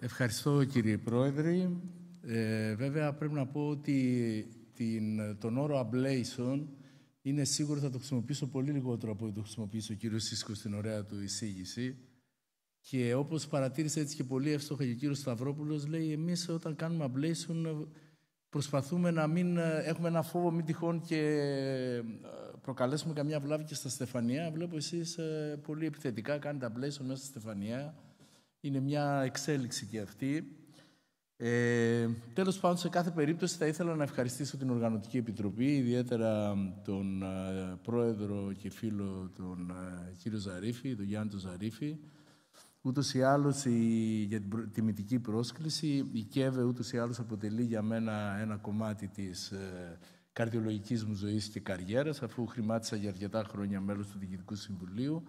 Ευχαριστώ κύριε Πρόεδρε. Ε, βέβαια πρέπει να πω ότι την, τον όρο ablation είναι σίγουρο θα το χρησιμοποιήσω πολύ λιγότερο από ό,τι το χρησιμοποιήσει ο κύριος Σίσκο στην ωραία του εισήγηση. Και όπως παρατήρησε έτσι και πολύ εύστοχα και ο κύριος Σταυρόπουλος, λέει εμείς όταν κάνουμε ablation προσπαθούμε να μην ε, έχουμε ένα φόβο μην τυχόν και ε, προκαλέσουμε καμιά βλάβη και στα στεφανία. Βλέπω εσείς ε, πολύ επιθετικά κάνετε ablation μέσα στα στεφανία είναι μια εξέλιξη και αυτή. Ε, τέλος πάντων, σε κάθε περίπτωση θα ήθελα να ευχαριστήσω την Οργανωτική Επιτροπή, ιδιαίτερα τον ε, πρόεδρο και φίλο τον ε, κύριο Ζαρίφη, τον Γιάννη τον Ζαρίφη. Ούτως ή άλλως για την τιμητική πρόσκληση, η ΚΕΒΕ ούτως ή άλλως αποτελεί για μένα ένα κομμάτι της ε, καρδιολογικής μου ζωής και καριέρας, αφού χρημάτισα για αρκετά χρόνια μέλος του Διοικητικού Συμβουλίου.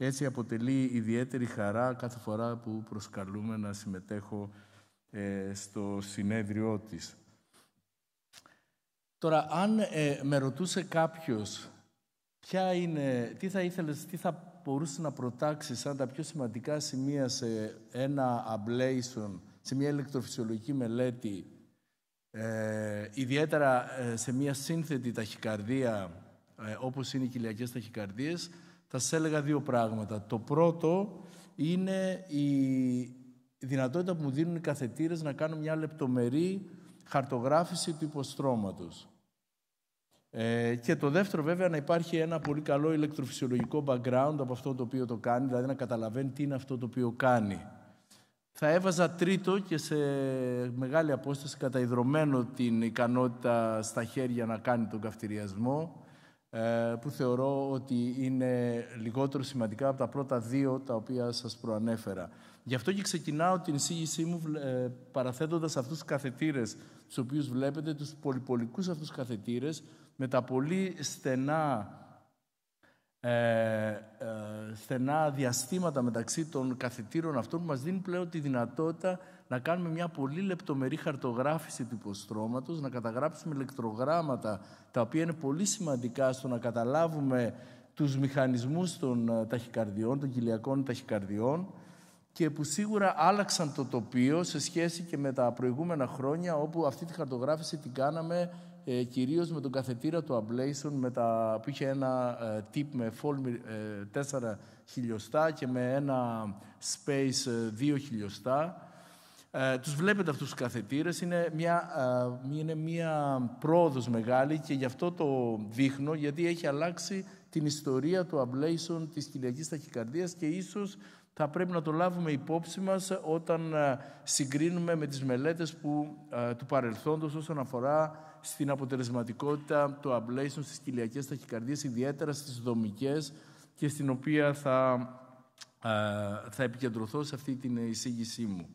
Έτσι αποτελεί ιδιαίτερη χαρά κάθε φορά που προσκαλούμε να συμμετέχω ε, στο συνέδριό της. Τώρα, αν ε, με ρωτούσε κάποιος ποια είναι, τι θα ήθελες, τι θα μπορούσε να προτάξει σαν τα πιο σημαντικά σημεία σε ένα ablation, σε μια ηλεκτροφυσιολογική μελέτη, ε, ιδιαίτερα ε, σε μια σύνθετη ταχυκαρδία, ε, όπως είναι οι κοιλιακές ταχυκαρδίες, θα σας έλεγα δύο πράγματα. Το πρώτο είναι η δυνατότητα που μου δίνουν οι καθετήρες να κάνω μια λεπτομερή χαρτογράφηση του υποστρώματος. Ε, και το δεύτερο βέβαια να υπάρχει ένα πολύ καλό ηλεκτροφυσιολογικό background από αυτό το οποίο το κάνει, δηλαδή να καταλαβαίνει τι είναι αυτό το οποίο κάνει. Θα έβαζα τρίτο και σε μεγάλη απόσταση καταϊδρωμένο την ικανότητα στα χέρια να κάνει τον καυτηριασμό, ε, που θεωρώ ότι είναι λιγότερο σημαντικά από τα πρώτα δύο τα οποία σας προανέφερα. Γι' αυτό και ξεκινάω την εισήγησή μου ε, παραθέτοντας αυτούς τους καθετήρες, τους οποίους βλέπετε, τους πολυπολικούς αυτούς καθετήρες, με τα πολύ στενά ε, ε, στενά διαστήματα μεταξύ των καθητήρων αυτών που μας δίνει πλέον τη δυνατότητα να κάνουμε μια πολύ λεπτομερή χαρτογράφηση του υποστρώματος, να καταγράψουμε ηλεκτρογράμματα τα οποία είναι πολύ σημαντικά στο να καταλάβουμε τους μηχανισμούς των ε, ταχυκαρδιών, των κοιλιακών ταχυκαρδιών και που σίγουρα άλλαξαν το τοπίο σε σχέση και με τα προηγούμενα χρόνια όπου αυτή τη χαρτογράφηση την κάναμε ε, κυρίως με τον καθετήρα του Ablation με τα, που είχε ένα ε, tip με ε, 4 χιλιοστά και με ένα space 2 ε, χιλιοστά. Ε, τους βλέπετε αυτούς τους καθετήρες, είναι μια, ε, είναι μια πρόοδος μεγάλη και γι' αυτό το δείχνω, γιατί έχει αλλάξει την ιστορία του ablation της κοιλιακής ταχυκαρδίας και ίσως θα πρέπει να το λάβουμε υπόψη μας όταν ε, συγκρίνουμε με τις μελέτες που, ε, του παρελθόντος όσον αφορά στην αποτελεσματικότητα του ablation στις κοιλιακές ταχυκαρδίες, ιδιαίτερα στις δομικές και στην οποία θα, ε, θα επικεντρωθώ σε αυτή την εισήγησή μου.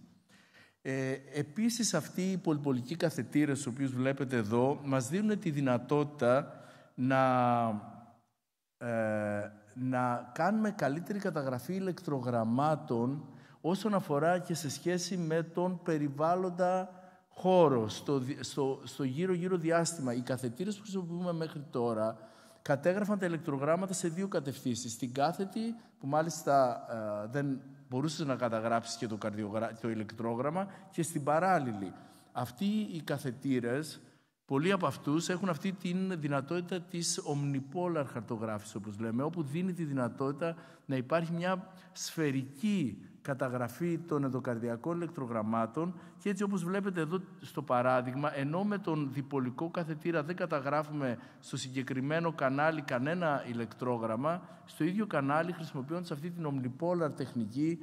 Ε, επίσης αυτοί οι πολυπολικοί καθετήρες, τους οποίους βλέπετε εδώ, μας δίνουν τη δυνατότητα να να κάνουμε καλύτερη καταγραφή ηλεκτρογραμμάτων όσον αφορά και σε σχέση με τον περιβάλλοντα χώρο, στο, στο, στο γύρω-γύρω διάστημα. Οι καθετήρες που χρησιμοποιούμε μέχρι τώρα κατέγραφαν τα ηλεκτρογράμματα σε δύο κατευθύνσεις. Στην κάθετη, που μάλιστα ε, δεν μπορούσες να καταγράψεις και το, το ηλεκτρόγραμμα, και στην παράλληλη. Αυτοί οι καθετήρες Πολλοί από αυτούς έχουν αυτή τη δυνατότητα της omnipolar χαρτογράφησης, όπως λέμε, όπου δίνει τη δυνατότητα να υπάρχει μια σφαιρική καταγραφή των ενδοκαρδιακών ηλεκτρογραμμάτων και έτσι όπως βλέπετε εδώ στο παράδειγμα, ενώ με τον διπολικό καθετήρα δεν καταγράφουμε στο συγκεκριμένο κανάλι κανένα ηλεκτρόγραμμα, στο ίδιο κανάλι χρησιμοποιώντας αυτή την omnipolar τεχνική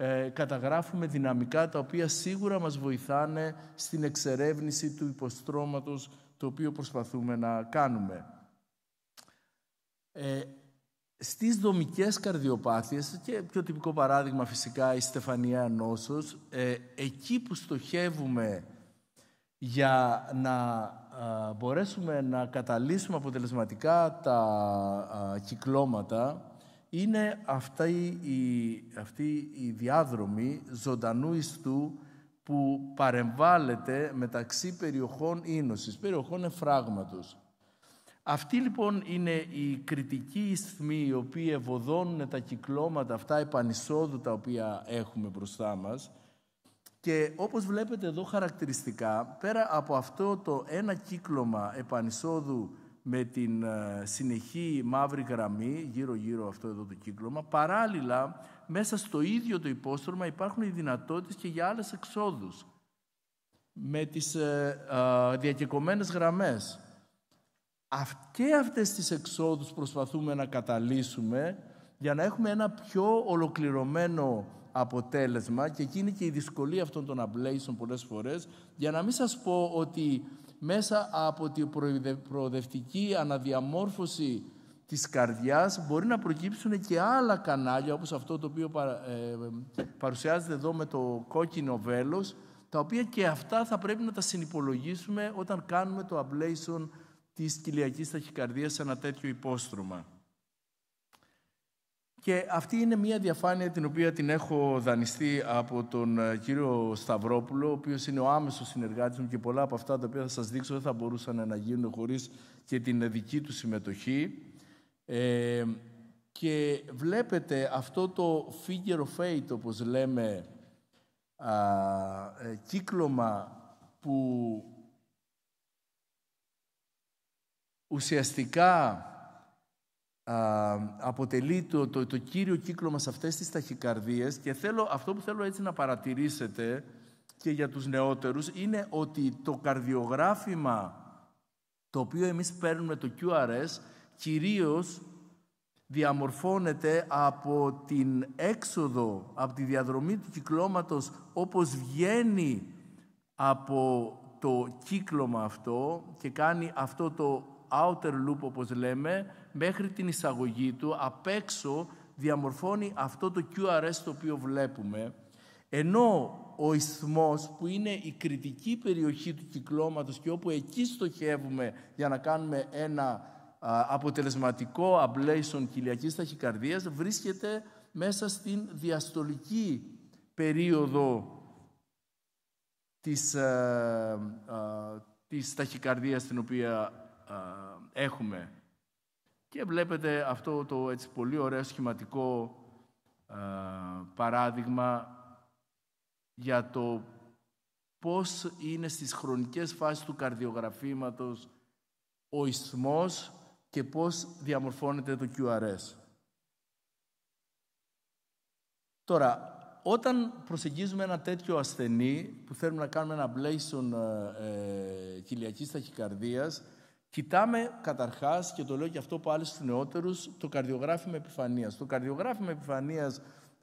ε, καταγράφουμε δυναμικά τα οποία σίγουρα μας βοηθάνε στην εξερεύνηση του υποστρώματος το οποίο προσπαθούμε να κάνουμε. Ε, στις δομικές καρδιοπάθειες και πιο τυπικό παράδειγμα φυσικά η στεφανία νόσος ε, εκεί που στοχεύουμε για να μπορέσουμε να καταλύσουμε αποτελεσματικά τα κυκλώματα είναι αυτή η, αυτή η διάδρομη ζωντανού ιστού που παρεμβάλλεται μεταξύ περιοχών ίνωσης, περιοχών εφράγματος. Αυτή λοιπόν είναι η κριτική ισθμή η οποία ευωδώνουν τα κυκλώματα αυτά επανεισόδου τα οποία έχουμε μπροστά μας και όπως βλέπετε εδώ χαρακτηριστικά πέρα από αυτό το ένα κύκλωμα επανεισόδου με την ε, συνεχή μαύρη γραμμή γύρω-γύρω αυτό εδώ το κύκλωμα. Παράλληλα, μέσα στο ίδιο το υπόστρωμα υπάρχουν οι δυνατότητες και για άλλες εξόδους με τις ε, ε, διακεκομένες γραμμές. Και αυτές τις εξόδους προσπαθούμε να καταλύσουμε για να έχουμε ένα πιο ολοκληρωμένο αποτέλεσμα και είναι και η δυσκολία αυτών των ablation πολλές φορές για να μην σας πω ότι μέσα από την προοδευτική αναδιαμόρφωση της καρδιάς μπορεί να προκύψουν και άλλα κανάλια όπως αυτό το οποίο ε, παρουσιάζεται εδώ με το κόκκινο βέλος τα οποία και αυτά θα πρέπει να τα συνυπολογίσουμε όταν κάνουμε το ablation της κοιλιακής ταχυκαρδίας σε ένα τέτοιο υπόστρωμα. Και αυτή είναι μια διαφάνεια την οποία την έχω δανειστεί από τον ε, κύριο Σταυρόπουλο, ο οποίος είναι ο άμεσος συνεργάτης μου και πολλά από αυτά τα οποία θα σας δείξω δεν θα μπορούσαν να γίνουν χωρίς και την ε, δική του συμμετοχή. Ε, και βλέπετε αυτό το figure of fate, όπως λέμε, α, ε, κύκλωμα που ουσιαστικά αποτελεί το, το, κύριο κύκλο μας αυτές τις ταχυκαρδίες και θέλω, αυτό που θέλω έτσι να παρατηρήσετε και για τους νεότερους είναι ότι το καρδιογράφημα το οποίο εμείς παίρνουμε το QRS κυρίως διαμορφώνεται από την έξοδο, από τη διαδρομή του κυκλώματος όπως βγαίνει από το κύκλωμα αυτό και κάνει αυτό το outer loop όπως λέμε, μέχρι την εισαγωγή του, απ' έξω διαμορφώνει αυτό το QRS το οποίο βλέπουμε, ενώ ο ισθμός που είναι η κριτική περιοχή του κυκλώματος και όπου εκεί στοχεύουμε για να κάνουμε ένα αποτελεσματικό ablation κοιλιακής ταχυκαρδίας βρίσκεται μέσα στην διαστολική περίοδο της, ε, ε, της ταχυκαρδίας την οποία έχουμε. Και βλέπετε αυτό το έτσι πολύ ωραίο σχηματικό παράδειγμα για το πώς είναι στις χρονικές φάσεις του καρδιογραφήματος ο ισμός και πώς διαμορφώνεται το QRS. Τώρα, όταν προσεγγίζουμε ένα τέτοιο ασθενή που θέλουμε να κάνουμε ένα ablation ε, ε κοιλιακής Κοιτάμε καταρχάς, και το λέω και αυτό πάλι στους νεότερους, το καρδιογράφημα επιφανείας. Το καρδιογράφημα επιφανείας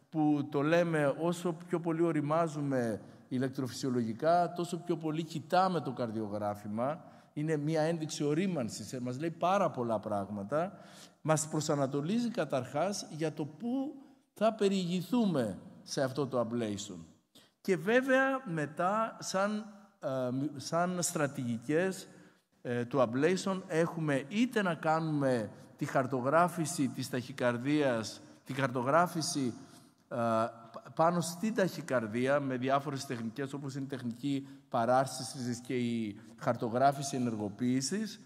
που το λέμε όσο πιο πολύ οριμάζουμε ηλεκτροφυσιολογικά, τόσο πιο πολύ κοιτάμε το καρδιογράφημα. Είναι μια ένδειξη ορίμανσης, ε, μας λέει πάρα πολλά πράγματα. Μας προσανατολίζει καταρχάς για το πού θα περιηγηθούμε σε αυτό το ablation. Και βέβαια μετά σαν, ε, σαν στρατηγικές ε, του ablation έχουμε είτε να κάνουμε τη χαρτογράφηση της ταχυκαρδίας, τη χαρτογράφηση ε, πάνω στην ταχυκαρδία με διάφορες τεχνικές όπως είναι η τεχνική παράρτησης και η χαρτογράφηση ενεργοποίησης,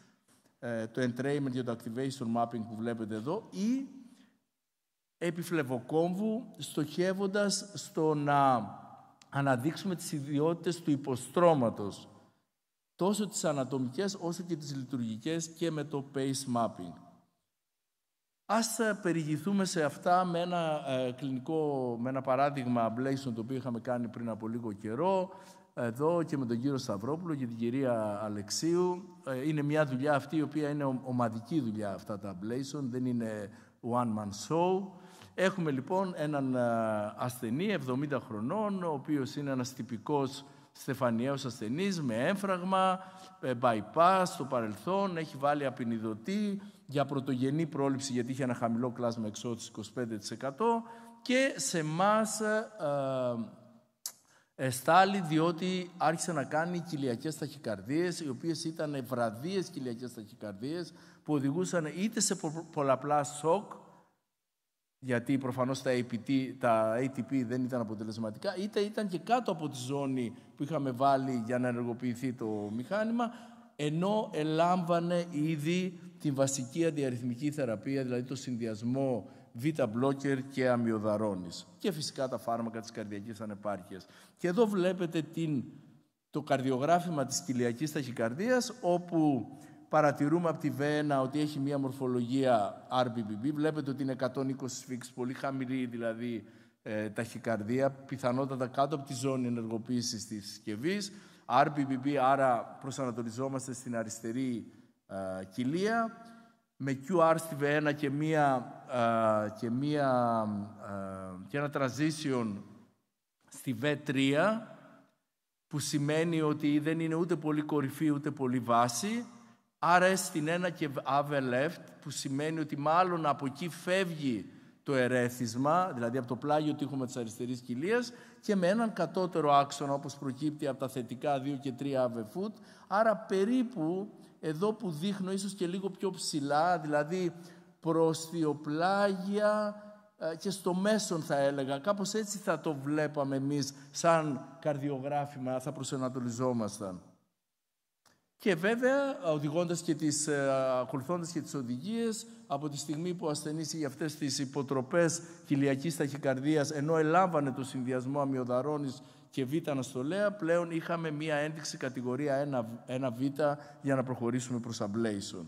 ε, το entrainment και το activation mapping που βλέπετε εδώ ή επιφλεβοκόμβου στοχεύοντας στο να αναδείξουμε τις ιδιότητες του υποστρώματος τόσο τις ανατομικές όσο και τις λειτουργικές και με το pace mapping. Ας ε, περιηγηθούμε σε αυτά με ένα ε, κλινικό, με ένα παράδειγμα ablation το οποίο είχαμε κάνει πριν από λίγο καιρό, εδώ και με τον κύριο Σταυρόπουλο και την κυρία Αλεξίου. Ε, είναι μια δουλειά αυτή η οποία είναι ομαδική δουλειά αυτά τα ablation, δεν είναι one-man show. Έχουμε λοιπόν έναν ασθενή 70 χρονών, ο οποίος είναι ένας τυπικός στεφανιαίος ασθενής με έμφραγμα, ε, bypass στο παρελθόν, έχει βάλει απεινιδωτή για πρωτογενή πρόληψη γιατί είχε ένα χαμηλό κλάσμα εξώτηση 25% και σε μας εστάλει ε, διότι άρχισε να κάνει κοιλιακές ταχυκαρδίες οι οποίες ήταν βραδίες κοιλιακές ταχυκαρδίες που οδηγούσαν είτε σε πολλαπλά σοκ γιατί προφανώς τα, τα ATP δεν ήταν αποτελεσματικά, είτε ήταν και κάτω από τη ζώνη που είχαμε βάλει για να ενεργοποιηθεί το μηχάνημα, ενώ ελάμβανε ήδη τη βασική αντιαριθμική θεραπεία, δηλαδή το συνδυασμό β-μπλόκερ και αμοιοδαρώνης Και φυσικά τα φάρμακα της καρδιακής ανεπάρκειας. Και εδώ βλέπετε την, το καρδιογράφημα της κοιλιακής ταχυκαρδίας, όπου παρατηρούμε από τη Βένα ότι έχει μία μορφολογία RBBB. Βλέπετε ότι είναι 120 σφίξ, πολύ χαμηλή δηλαδή ε, ταχυκαρδία, πιθανότατα κάτω από τη ζώνη ενεργοποίησης της συσκευής. RBBB, άρα προσανατολισόμαστε στην αριστερή ε, κοιλία. Με QR στη Βένα και, μία, ε, και, μία, ε, και ένα transition στη V3, που σημαίνει ότι δεν είναι ούτε πολύ κορυφή ούτε πολύ βάση, Άρα, στην ένα και Ave Left, που σημαίνει ότι μάλλον από εκεί φεύγει το ερέθισμα, δηλαδή από το πλάγιο έχουμε τη αριστερή κοιλίας και με έναν κατώτερο άξονα όπως προκύπτει από τα θετικά 2 και 3 Ave Foot, άρα περίπου εδώ που δείχνω ίσως και λίγο πιο ψηλά, δηλαδή θεοπλάγια ε, και στο μέσον θα έλεγα. Κάπως έτσι θα το βλέπαμε εμείς σαν καρδιογράφημα, θα προσανατολιζόμασταν. Και βέβαια, οδηγώντας και τις ε, ακολουθώντας και τις οδηγίες, από τη στιγμή που ασθενήσει είχε αυτές τις υποτροπές κοιλιακής ταχυκαρδίας ενώ ελάμβανε το συνδυασμό αμυοδαρώνης και β' αναστολέα, πλέον είχαμε μία ένδειξη κατηγορία 1β για να προχωρήσουμε προς ablation.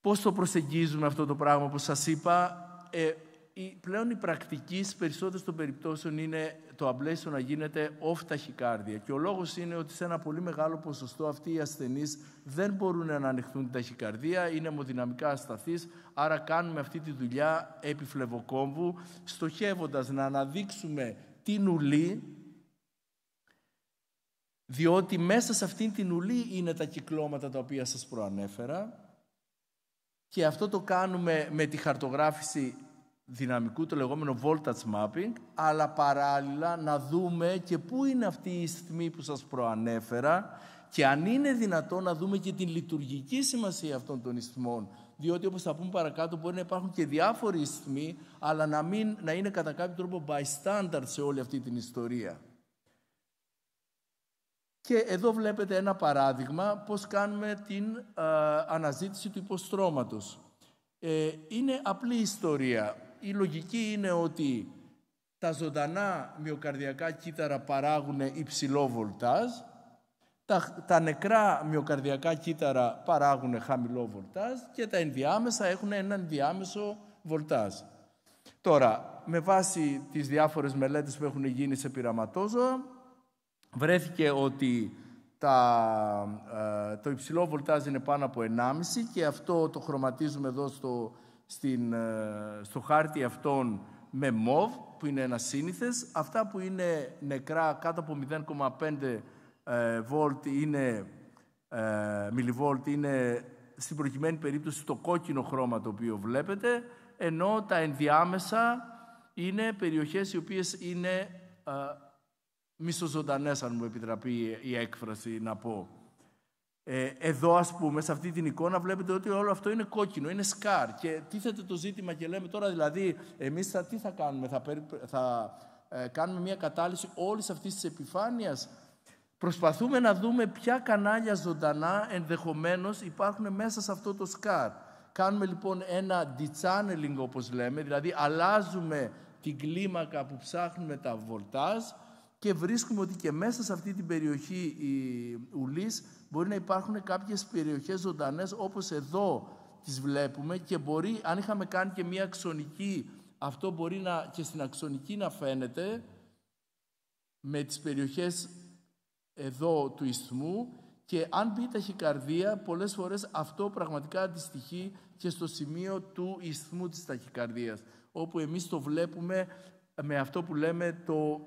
Πώς το προσεγγίζουμε αυτό το πράγμα, όπως σας είπα, ε, η, πλέον η πρακτική στις περισσότερες των περιπτώσεων είναι το αμπλέσιο να γίνεται off ταχυκάρδια. Και ο λόγος είναι ότι σε ένα πολύ μεγάλο ποσοστό αυτοί οι ασθενείς δεν μπορούν να ανοιχθούν την ταχυκαρδία, είναι αιμοδυναμικά ασταθείς. άρα κάνουμε αυτή τη δουλειά επί φλεβοκόμβου, στοχεύοντας να αναδείξουμε την ουλή, διότι μέσα σε αυτήν την ουλή είναι τα κυκλώματα τα οποία σας προανέφερα και αυτό το κάνουμε με τη χαρτογράφηση δυναμικού, το λεγόμενο voltage mapping, αλλά παράλληλα να δούμε και πού είναι αυτή η στιγμή που σας προανέφερα και αν είναι δυνατό να δούμε και την λειτουργική σημασία αυτών των ισθμών. Διότι όπως θα πούμε παρακάτω μπορεί να υπάρχουν και διάφοροι ισθμοί, αλλά να, μην, να είναι κατά κάποιο τρόπο standard σε όλη αυτή την ιστορία. Και εδώ βλέπετε ένα παράδειγμα πώς κάνουμε την ε, αναζήτηση του υποστρώματος. Ε, είναι απλή ιστορία η λογική είναι ότι τα ζωντανά μυοκαρδιακά κύτταρα παράγουν υψηλό βολτάζ, τα, τα νεκρά μυοκαρδιακά κύτταρα παράγουν χαμηλό βολτάζ και τα ενδιάμεσα έχουν έναν ενδιάμεσο βολτάζ. Τώρα, με βάση τις διάφορες μελέτες που έχουν γίνει σε πειραματόζωα, βρέθηκε ότι τα, ε, το υψηλό βολτάζ είναι πάνω από 1,5 και αυτό το χρωματίζουμε εδώ στο στην, ε, στο χάρτη αυτόν με μοβ, που είναι ένα σύνηθες. Αυτά που είναι νεκρά κάτω από 0,5 ε, είναι, ε, μιλιβόλτ είναι στην προκειμένη περίπτωση το κόκκινο χρώμα το οποίο βλέπετε, ενώ τα ενδιάμεσα είναι περιοχές οι οποίες είναι ε, μισοζωντανές, αν μου επιτραπεί η έκφραση να πω. Ε, εδώ ας πούμε, σε αυτή την εικόνα βλέπετε ότι όλο αυτό είναι κόκκινο, είναι σκάρ και τίθεται το ζήτημα και λέμε τώρα δηλαδή εμείς θα, τι θα κάνουμε, θα, θα ε, κάνουμε μια κατάλυση όλης αυτής της επιφάνειας. Προσπαθούμε να δούμε ποια κανάλια ζωντανά ενδεχομένως υπάρχουν μέσα σε αυτό το σκάρ. Κάνουμε λοιπόν ένα de-channeling, όπως λέμε, δηλαδή αλλάζουμε την κλίμακα που ψάχνουμε τα βολτάζ και βρίσκουμε ότι και μέσα σε αυτή την περιοχή η Ουλής μπορεί να υπάρχουν κάποιες περιοχές ζωντανές, όπως εδώ τις βλέπουμε και μπορεί, αν είχαμε κάνει και μία αξονική, αυτό μπορεί να, και στην αξονική να φαίνεται με τις περιοχές εδώ του Ισθμού και αν μπει ταχυκαρδία, πολλές φορές αυτό πραγματικά αντιστοιχεί και στο σημείο του Ισθμού της ταχυκαρδίας, όπου εμείς το βλέπουμε με αυτό που λέμε το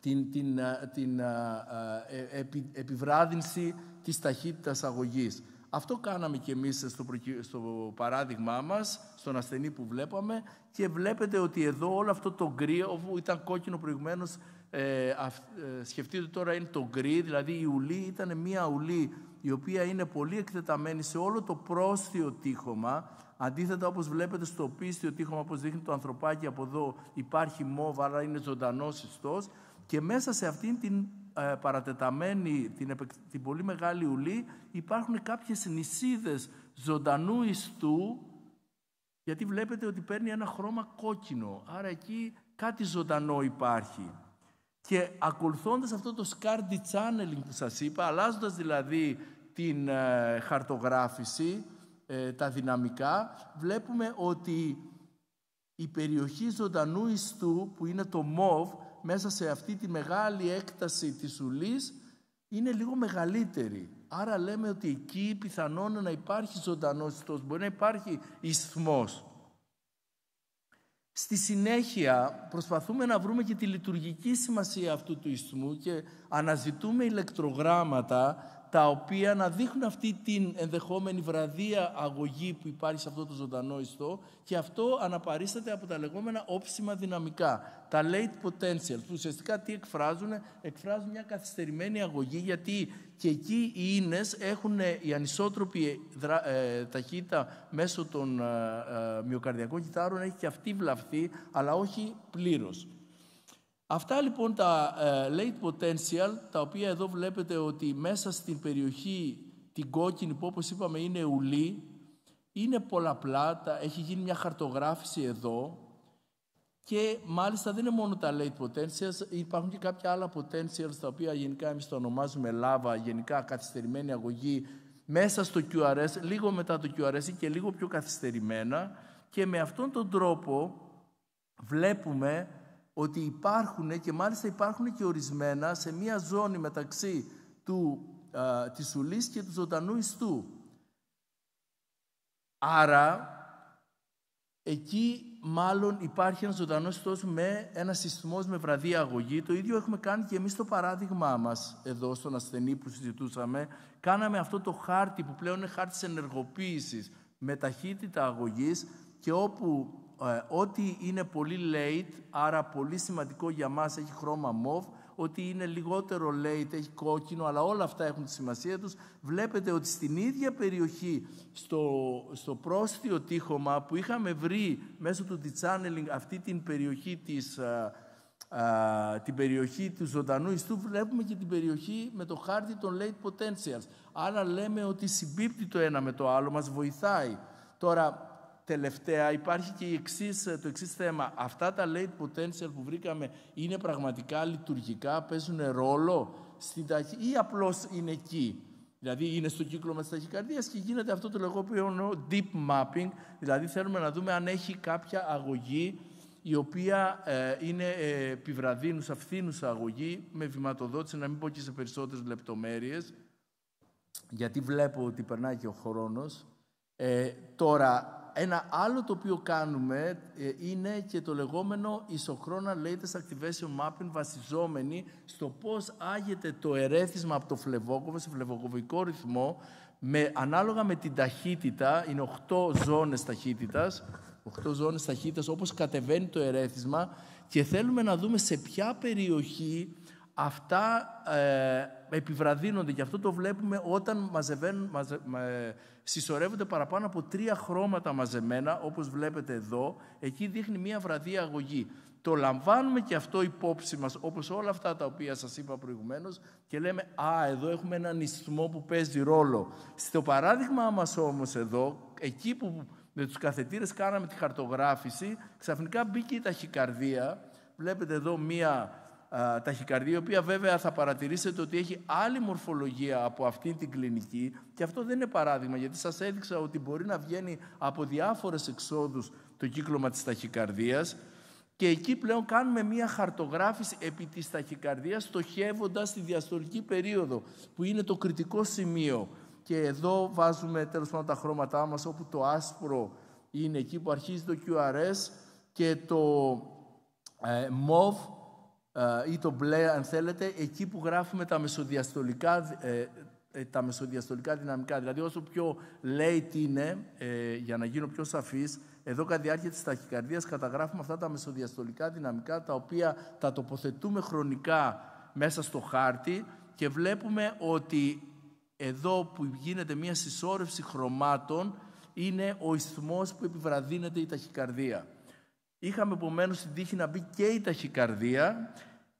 την, την, την ε, επι, επιβράδυνση της ταχύτητας αγωγής. Αυτό κάναμε και εμείς στο, στο παράδειγμά μας, στον ασθενή που βλέπαμε και βλέπετε ότι εδώ όλο αυτό το γκρι, όπου ήταν κόκκινο προηγουμένως, ε, α, ε, σκεφτείτε τώρα είναι το γκρι, δηλαδή η ουλή ήταν μια ουλή η οποία είναι πολύ εκτεταμένη σε όλο το πρόσθιο τείχομα. Αντίθετα όπως βλέπετε στο πίστιο τείχομα όπως δείχνει το ανθρωπάκι από εδώ υπάρχει μόβα, αλλά είναι ζωντανός ιστός. Και μέσα σε αυτήν την ε, παρατεταμένη, την, την πολύ μεγάλη ουλή υπάρχουν κάποιες νησίδες ζωντανού ιστού γιατί βλέπετε ότι παίρνει ένα χρώμα κόκκινο. Άρα εκεί κάτι ζωντανό υπάρχει. Και ακολουθώντας αυτό το scardy channeling που σας είπα, αλλάζοντας δηλαδή την ε, χαρτογράφηση, ε, τα δυναμικά, βλέπουμε ότι η περιοχή ζωντανού ιστού, που είναι το MOV, μέσα σε αυτή τη μεγάλη έκταση της ουλής είναι λίγο μεγαλύτερη. Άρα λέμε ότι εκεί πιθανόν να υπάρχει ζωντανός ιστός, μπορεί να υπάρχει ισθμός. Στη συνέχεια προσπαθούμε να βρούμε και τη λειτουργική σημασία αυτού του ισθμού και αναζητούμε ηλεκτρογράμματα τα οποία να δείχνουν αυτή την ενδεχόμενη βραδία αγωγή που υπάρχει σε αυτό το ζωντανό ιστό και αυτό αναπαρίσταται από τα λεγόμενα όψιμα δυναμικά, τα late potential, που ουσιαστικά τι εκφράζουν, εκφράζουν μια καθυστερημένη αγωγή γιατί και εκεί οι ίνες έχουν η ε, ανισότροπη ε, ε, ταχύτητα μέσω των μυοκαρδιακών κυτάρων έχει και αυτή βλαφθεί, αλλά όχι πλήρως. Αυτά λοιπόν τα ε, late potential, τα οποία εδώ βλέπετε ότι μέσα στην περιοχή την κόκκινη που όπως είπαμε είναι ουλή, είναι πολλαπλά, έχει γίνει μια χαρτογράφηση εδώ και μάλιστα δεν είναι μόνο τα late potentials, υπάρχουν και κάποια άλλα potentials τα οποία γενικά εμείς το ονομάζουμε λάβα, γενικά καθυστερημένη αγωγή μέσα στο QRS, λίγο μετά το QRS και λίγο πιο καθυστερημένα και με αυτόν τον τρόπο βλέπουμε ότι υπάρχουν και μάλιστα υπάρχουν και ορισμένα σε μία ζώνη μεταξύ του, α, της ουλής και του ζωντανού ιστού. Άρα, εκεί μάλλον υπάρχει ένας ζωντανός ιστός με ένα συστημός με βραδία αγωγή. Το ίδιο έχουμε κάνει και εμείς το παράδειγμά μας εδώ στον ασθενή που συζητούσαμε. Κάναμε αυτό το χάρτη που πλέον είναι χάρτης ενεργοποίησης με ταχύτητα αγωγής και όπου ε, ότι είναι πολύ late, άρα πολύ σημαντικό για μας έχει χρώμα μοβ, ότι είναι λιγότερο late, έχει κόκκινο, αλλά όλα αυτά έχουν τη σημασία τους. Βλέπετε ότι στην ίδια περιοχή, στο, στο πρόστιο τείχομα που είχαμε βρει μέσω του de-channeling αυτή την περιοχή της, α, ε, ε, την περιοχή του ζωντανού ιστού, βλέπουμε και την περιοχή με το χάρτη των late potentials. Άρα λέμε ότι συμπίπτει το ένα με το άλλο, μας βοηθάει. Τώρα, τελευταία υπάρχει και η εξής, ε, το εξής θέμα. Αυτά τα late potential που βρήκαμε είναι πραγματικά λειτουργικά, παίζουν ρόλο στην ταχύ, ή απλώς είναι εκεί. Δηλαδή είναι στο κύκλο μας της ταχυκαρδίας και γίνεται αυτό το λεγόμενο deep mapping, δηλαδή θέλουμε να δούμε αν έχει κάποια αγωγή η οποία ε, είναι ε, επιβραδύνουσα, φθήνουσα αγωγή, με βηματοδότηση, να μην πω και σε περισσότερες λεπτομέρειες, γιατί βλέπω ότι περνάει και ο χρόνος. Ε, τώρα, ένα άλλο το οποίο κάνουμε ε, είναι και το λεγόμενο ισοχρόνα latest activation mapping βασιζόμενοι στο πώς άγεται το ερέθισμα από το φλεβόκοβο σε φλεβοκοβικό ρυθμό με, ανάλογα με την ταχύτητα, είναι 8 ζώνες ταχύτητας, 8 ζώνες ταχύτητας όπως κατεβαίνει το ερέθισμα και θέλουμε να δούμε σε ποια περιοχή αυτά ε, επιβραδύνονται. Γι' αυτό το βλέπουμε όταν μαζευαίνουν, συσσωρεύονται παραπάνω από τρία χρώματα μαζεμένα, όπως βλέπετε εδώ, εκεί δείχνει μία βραδία αγωγή. Το λαμβάνουμε και αυτό υπόψη μας, όπως όλα αυτά τα οποία σας είπα προηγουμένως, και λέμε, α, εδώ έχουμε έναν ισθμό που παίζει ρόλο. Στο παράδειγμα μας όμως εδώ, εκεί που με τους καθετήρες κάναμε τη χαρτογράφηση, ξαφνικά μπήκε η ταχυκαρδία, βλέπετε εδώ μία ταχυκαρδία, η οποία βέβαια θα παρατηρήσετε ότι έχει άλλη μορφολογία από αυτήν την κλινική και αυτό δεν είναι παράδειγμα γιατί σας έδειξα ότι μπορεί να βγαίνει από διάφορες εξόδους το κύκλωμα της ταχυκαρδίας και εκεί πλέον κάνουμε μία χαρτογράφηση επί της ταχυκαρδίας στοχεύοντας τη διαστορική περίοδο που είναι το κριτικό σημείο και εδώ βάζουμε τέλος πάντων τα χρώματά μας όπου το άσπρο είναι εκεί που αρχίζει το QRS και το ε, MOV ε, ή το μπλε αν θέλετε, εκεί που γράφουμε τα μεσοδιαστολικά, ε, ε, τα μεσοδιαστολικά δυναμικά. Δηλαδή όσο πιο late είναι, για να γίνω πιο σαφής, εδώ κατά διάρκεια της ταχυκαρδίας καταγράφουμε αυτά τα μεσοδιαστολικά δυναμικά τα οποία τα τοποθετούμε χρονικά μέσα στο χάρτη και βλέπουμε ότι εδώ που γίνεται μια συσσόρευση χρωμάτων είναι ο ισθμός που επιβραδύνεται η ταχυκαρδία. Είχαμε επομένως την τύχη να μπει και η ταχυκαρδία.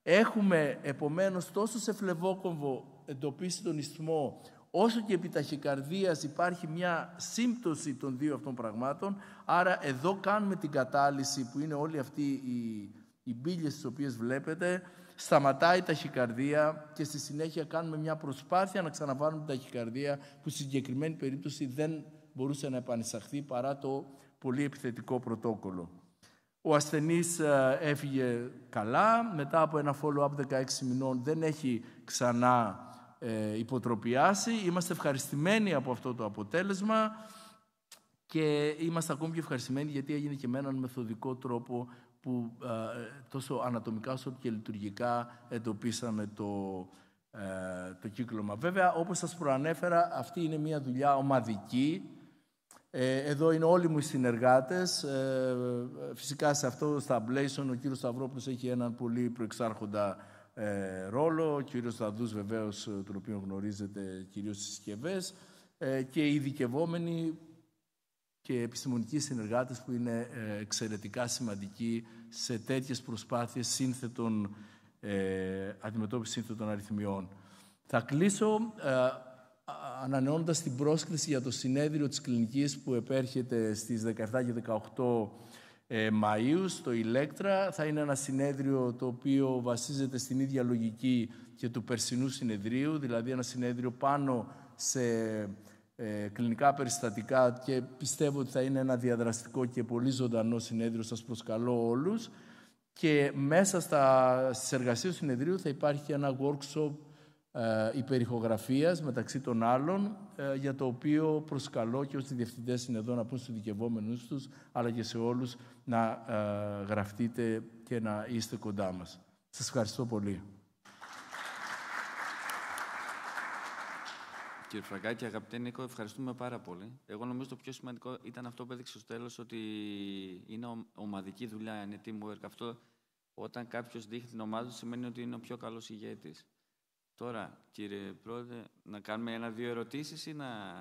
Έχουμε επομένως τόσο σε φλεβόκομβο εντοπίσει τον ισθμό, όσο και επί ταχυκαρδίας υπάρχει μια σύμπτωση των δύο αυτών πραγμάτων. Άρα εδώ κάνουμε την κατάλυση που είναι όλοι αυτή η οι μπύλες τις οποίες βλέπετε, σταματάει η ταχυκαρδία και στη συνέχεια κάνουμε μια προσπάθεια να ξαναβάλουμε την ταχυκαρδία που στη συγκεκριμένη περίπτωση δεν μπορούσε να επανεισαχθεί παρά το πολύ επιθετικό πρωτόκολλο. Ο ασθενής ε, έφυγε καλά, μετά από ένα follow-up 16 μηνών δεν έχει ξανά ε, υποτροπιάσει. Είμαστε ευχαριστημένοι από αυτό το αποτέλεσμα και είμαστε ακόμη και ευχαριστημένοι γιατί έγινε και με έναν μεθοδικό τρόπο που ε, τόσο ανατομικά όσο και λειτουργικά εντοπίσαμε το, το κύκλωμα. Βέβαια, όπως σας προανέφερα, αυτή είναι μια δουλειά ομαδική ε, εδώ είναι όλοι μου οι συνεργάτες. Ε, φυσικά σε αυτό το σταμπλέισον ο κύριος Σταυρόπουλος έχει έναν πολύ προεξάρχοντα ε, ρόλο. Ο κύριος Σταδούς βεβαίως, τον οποίο γνωρίζετε κυρίως στις συσκευές και οι ειδικευόμενοι και επιστημονικοί συνεργάτες που είναι εξαιρετικά σημαντικοί σε τέτοιες προσπάθειες σύνθετων, ε, σύνθετων αριθμιών. Θα κλείσω ανανεώνοντας την πρόσκληση για το συνέδριο της κλινικής που επέρχεται στις 17 και 18 ε, Μαΐου στο Ηλέκτρα. Θα είναι ένα συνέδριο το οποίο βασίζεται στην ίδια λογική και του περσινού συνεδρίου, δηλαδή ένα συνέδριο πάνω σε ε, κλινικά περιστατικά και πιστεύω ότι θα είναι ένα διαδραστικό και πολύ ζωντανό συνέδριο. Σας προσκαλώ όλους. Και μέσα στα, στις εργασίες του συνεδρίου θα υπάρχει ένα workshop ε, υπερηχογραφίας μεταξύ των άλλων ε, για το οποίο προσκαλώ και όσοι διευθυντές είναι εδώ να πούν στους δικαιωμένους τους αλλά και σε όλους να ε, γραφτείτε και να είστε κοντά μας. Σας ευχαριστώ πολύ. Κύριε Φραγκάκη, αγαπητέ Νίκο, ευχαριστούμε πάρα πολύ. Εγώ νομίζω το πιο σημαντικό ήταν αυτό που έδειξε στο τέλος ότι είναι ομαδική δουλειά, είναι teamwork. Αυτό όταν κάποιος δείχνει την ομάδα σημαίνει ότι είναι ο πιο καλός ηγέτης. Τώρα, κύριε Πρόεδρε, να κάνουμε ένα-δύο ερωτήσεις ή να